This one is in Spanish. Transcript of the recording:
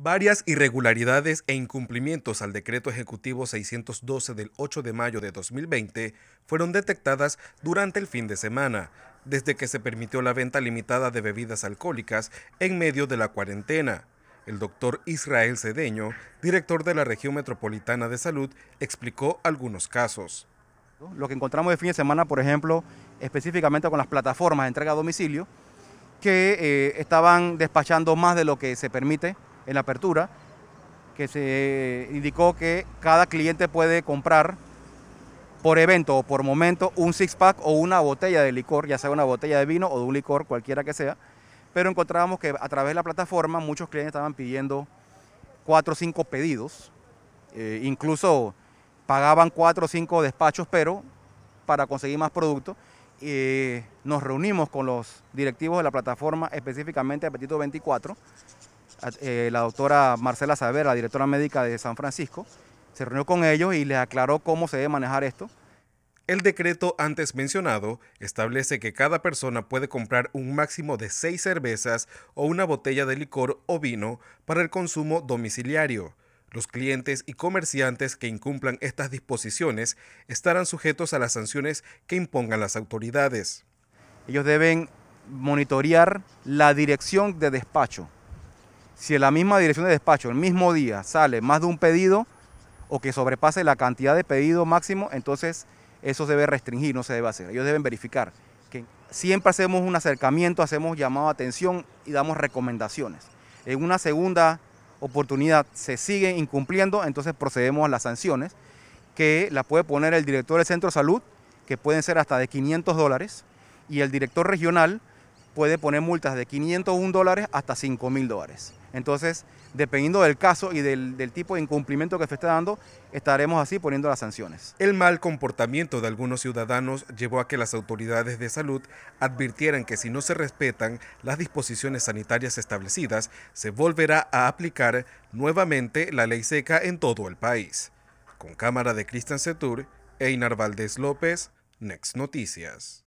Varias irregularidades e incumplimientos al decreto ejecutivo 612 del 8 de mayo de 2020 fueron detectadas durante el fin de semana, desde que se permitió la venta limitada de bebidas alcohólicas en medio de la cuarentena. El doctor Israel Cedeño, director de la región metropolitana de salud, explicó algunos casos. Lo que encontramos de fin de semana, por ejemplo, específicamente con las plataformas de entrega a domicilio, que eh, estaban despachando más de lo que se permite en la apertura, que se indicó que cada cliente puede comprar por evento o por momento un six-pack o una botella de licor, ya sea una botella de vino o de un licor, cualquiera que sea, pero encontrábamos que a través de la plataforma muchos clientes estaban pidiendo cuatro o cinco pedidos, eh, incluso pagaban cuatro o cinco despachos, pero para conseguir más productos, y eh, nos reunimos con los directivos de la plataforma, específicamente Apetito 24, eh, la doctora Marcela la directora médica de San Francisco, se reunió con ellos y les aclaró cómo se debe manejar esto. El decreto antes mencionado establece que cada persona puede comprar un máximo de seis cervezas o una botella de licor o vino para el consumo domiciliario. Los clientes y comerciantes que incumplan estas disposiciones estarán sujetos a las sanciones que impongan las autoridades. Ellos deben monitorear la dirección de despacho si en la misma dirección de despacho, el mismo día, sale más de un pedido o que sobrepase la cantidad de pedido máximo, entonces eso se debe restringir, no se debe hacer. Ellos deben verificar que siempre hacemos un acercamiento, hacemos llamado a atención y damos recomendaciones. En una segunda oportunidad se sigue incumpliendo, entonces procedemos a las sanciones que la puede poner el director del centro de salud, que pueden ser hasta de 500 dólares, y el director regional puede poner multas de 501 dólares hasta 5 mil dólares. Entonces, dependiendo del caso y del, tipo de incumplimiento que se esté dando, estaremos así poniendo las sanciones. El mal comportamiento de algunos ciudadanos llevó a que las autoridades de salud advirtieran que si no se respetan las disposiciones sanitarias establecidas, se volverá a aplicar nuevamente la ley seca en todo el país. Con cámara de Cristian Setur, Einar Valdés López, Next Noticias.